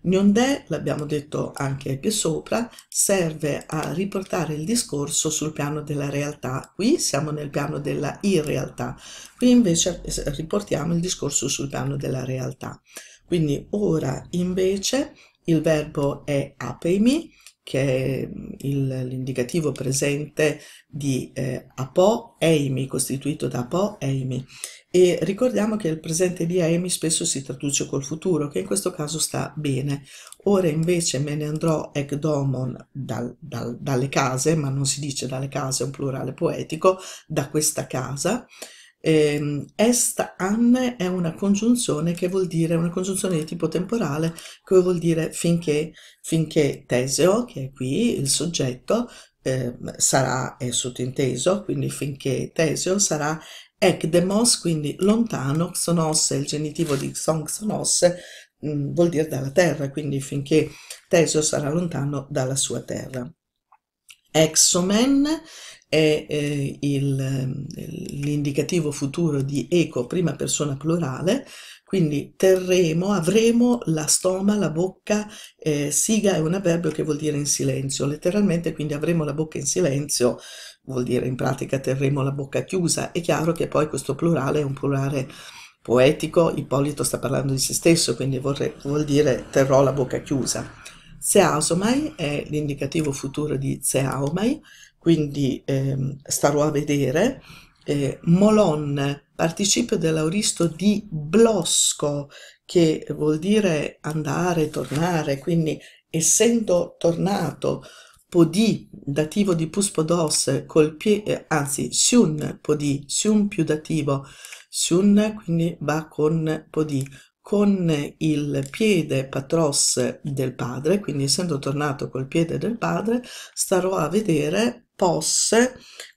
Nyondè, l'abbiamo detto anche più sopra, serve a riportare il discorso sul piano della realtà. Qui siamo nel piano della irrealtà, qui invece riportiamo il discorso sul piano della realtà. Quindi ora invece il verbo è apeimi, che è il, l'indicativo presente di eh, apo, eimi, costituito da apo, eimi. E ricordiamo che il presente di eimi spesso si traduce col futuro, che in questo caso sta bene. Ora invece me ne andrò ec domon dal, dal, dalle case, ma non si dice dalle case, è un plurale poetico, da questa casa, eh, est an è una congiunzione che vuol dire, una congiunzione di tipo temporale, che vuol dire finché, finché Teseo, che è qui il soggetto, eh, sarà, è sottinteso, quindi finché Teseo sarà ecdemos, quindi lontano, xonos è il genitivo di xonxonos, mh, mm, vuol dire dalla terra, quindi finché Teseo sarà lontano dalla sua terra. Exomen è eh, ehm, l'indicativo futuro di eco, prima persona plurale, quindi terremo, avremo la stoma, la bocca, eh, siga è un avverbio che vuol dire in silenzio, letteralmente quindi avremo la bocca in silenzio, vuol dire in pratica terremo la bocca chiusa, è chiaro che poi questo plurale è un plurale poetico, Ippolito sta parlando di se stesso, quindi vorrei, vuol dire terrò la bocca chiusa. Seasomai è l'indicativo futuro di Seaomai, quindi ehm, starò a vedere, eh, molon, participio dell'auristo di blosco, che vuol dire andare, tornare, quindi essendo tornato, podi, dativo di puspodos, col pie, eh, anzi, siun podi, siun più dativo, siun quindi va con podi, con il piede patros del padre, quindi essendo tornato col piede del padre, starò a vedere POS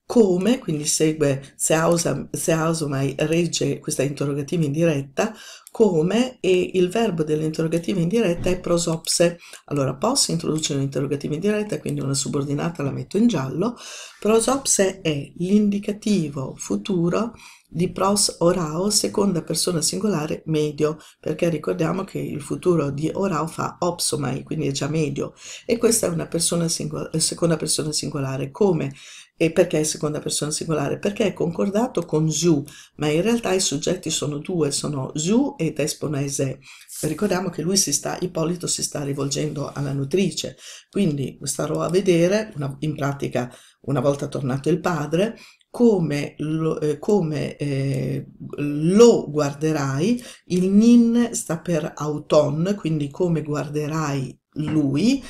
come, quindi segue se, ausa, se ausomai regge questa interrogativa indiretta, come e il verbo dell'interrogativa indiretta è prosopse. Allora POS introduce un'interrogativa indiretta, quindi una subordinata la metto in giallo. Prosopse è l'indicativo futuro di pros orao seconda persona singolare medio, perché ricordiamo che il futuro di orao fa opsomai, quindi è già medio, e questa è una persona singolare, eh, seconda persona singolare. Come? E perché è seconda persona singolare? Perché è concordato con zu, ma in realtà i soggetti sono due, sono zu ed esponaise. Ricordiamo che lui si sta, Ippolito si sta rivolgendo alla nutrice, quindi starò a vedere, una, in pratica una volta tornato il padre, come lo, eh, come, eh, lo guarderai, il nin sta per auton, quindi come guarderai lui,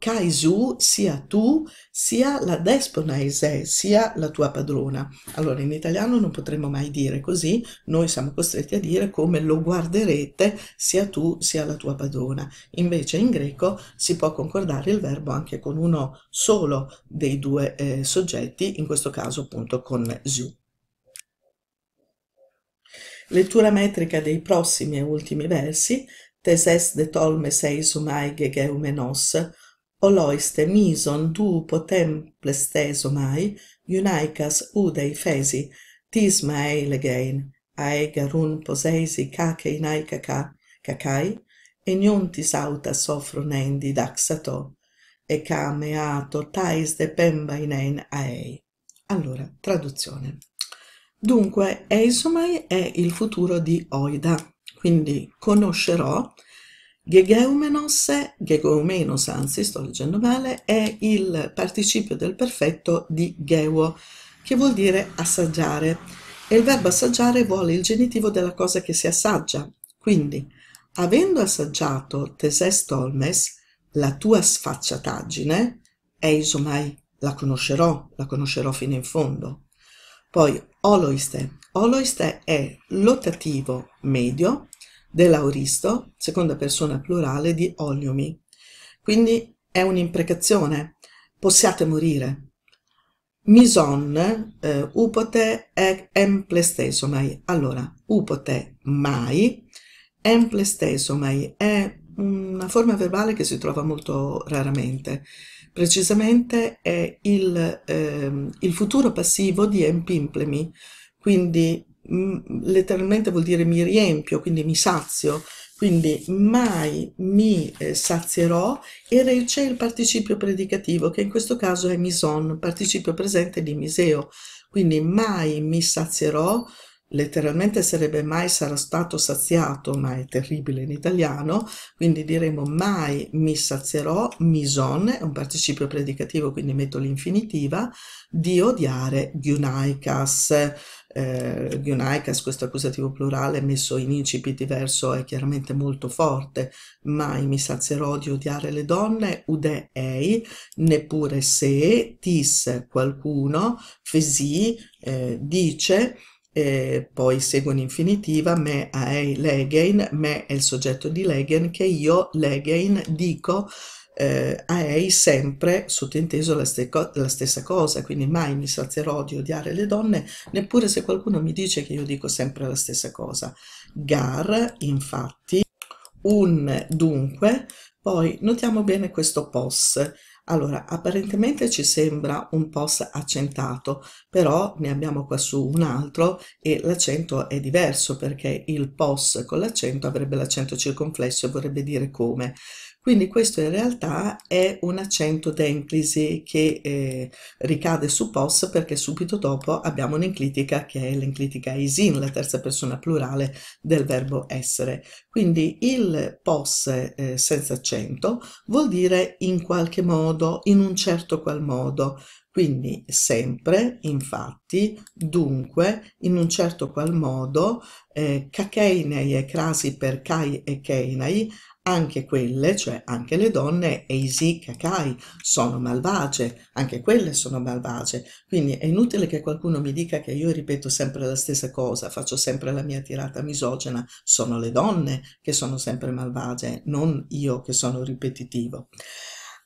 Kaisu sia tu, sia la despona esè, sia la tua padrona. Allora in italiano non potremmo mai dire così, noi siamo costretti a dire come lo guarderete sia tu sia la tua padrona. Invece in greco si può concordare il verbo anche con uno solo dei due eh, soggetti, in questo caso appunto con zu. Lettura metrica dei prossimi e ultimi versi. Teses de tolme seis umai gegeumenos, Oloiste mison du potemples omai, unaikas udei fesi, tis mai ae garun poseisi cacei naicaca, cacai, eniontis auta sophronein didaxato, e cameato tais de pembainen aei. Allora, traduzione. Dunque, Eisomai è il futuro di Oida, quindi conoscerò Gegeumenos, gegeumenos, anzi sto leggendo male, è il participio del perfetto di geuo, che vuol dire assaggiare. E il verbo assaggiare vuole il genitivo della cosa che si assaggia. Quindi, avendo assaggiato teses tolmes, la tua sfacciataggine, eisomai la conoscerò, la conoscerò fino in fondo. Poi, oloiste. Oloiste è l'ottativo medio dell'auristo, seconda persona plurale di oliumi. Quindi è un'imprecazione. Possiate morire. Mison eh, upote ec emplestesomai. Allora, upote mai, emplestesomai è una forma verbale che si trova molto raramente. Precisamente è il, eh, il futuro passivo di empimplemi, quindi Mm, letteralmente vuol dire mi riempio, quindi mi sazio, quindi mai mi eh, sazierò e re c'è il participio predicativo che in questo caso è mison, participio presente di miseo, quindi mai mi sazierò, letteralmente sarebbe mai sarà stato saziato, ma è terribile in italiano, quindi diremo mai mi sazierò, mison, è un participio predicativo, quindi metto l'infinitiva, di odiare gyunaikas eh, Gunaikas, questo accusativo plurale messo in incipit diverso è chiaramente molto forte, mai mi sazierò di odiare le donne, ude ei, neppure se, tis, qualcuno, fesi, eh, dice, eh, poi segue in infinitiva me ei legein, me è il soggetto di legen, che io legein dico eh, aei sempre sottinteso la, ste la, stessa cosa, quindi mai mi sazierò di odiare le donne, neppure se qualcuno mi dice che io dico sempre la stessa cosa. Gar, infatti, un dunque, poi notiamo bene questo pos. Allora, apparentemente ci sembra un pos accentato, però ne abbiamo qua su un altro e l'accento è diverso perché il pos con l'accento avrebbe l'accento circonflesso e vorrebbe dire come. Quindi questo in realtà è un accento d'enclisi che eh, ricade su pos perché subito dopo abbiamo un'enclitica che è l'enclitica isin, la terza persona plurale del verbo essere. Quindi il pos eh, senza accento vuol dire in qualche modo, in un certo qual modo, quindi sempre, infatti, dunque, in un certo qual modo, eh, kakeinei e crasi per kai e keinai anche quelle, cioè anche le donne Eisi Kakai, sono malvagie, anche quelle sono malvagie. Quindi è inutile che qualcuno mi dica che io ripeto sempre la stessa cosa, faccio sempre la mia tirata misogena, sono le donne che sono sempre malvagie, non io che sono ripetitivo.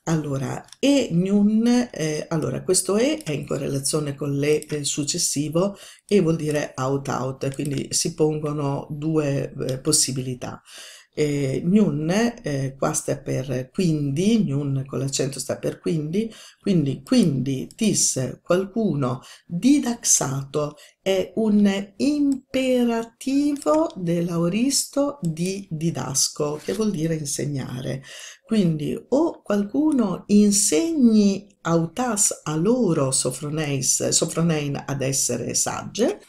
Allora, e nun, eh, allora, questo e è in correlazione con le eh, successivo e vuol dire out out, quindi si pongono due eh, possibilità eh, nun eh, qua sta per quindi, nun con l'accento sta per quindi, quindi quindi tis qualcuno didaxato è un imperativo dell'auristo di didasco, che vuol dire insegnare. Quindi o qualcuno insegni autas a loro sofroneis, sofronein ad essere sagge,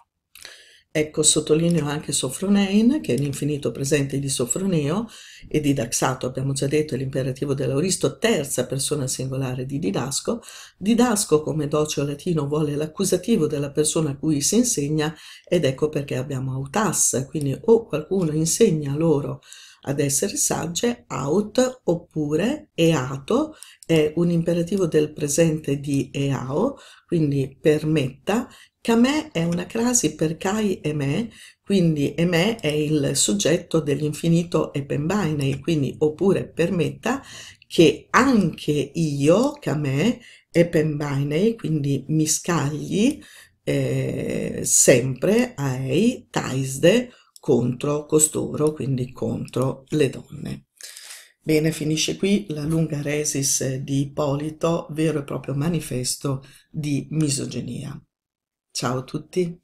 Ecco, sottolineo anche Sofronein, che è l'infinito presente di Sofroneo e di Daxato, abbiamo già detto, è l'imperativo dell'Auristo, terza persona singolare di Didasco. Didasco, come docio latino, vuole l'accusativo della persona a cui si insegna ed ecco perché abbiamo autas, quindi o qualcuno insegna loro ad essere sagge, aut, oppure eato è un imperativo del presente di eao, quindi permetta Kamè è una crasi per Kai e me, quindi e me è il soggetto dell'infinito Epenbainei, quindi oppure permetta che anche io, Kamè, Epenbainei, quindi mi scagli eh, sempre a Ei, Taisde, contro costoro, quindi contro le donne. Bene, finisce qui la lunga resis di Ippolito, vero e proprio manifesto di misoginia. Ciao a tutti!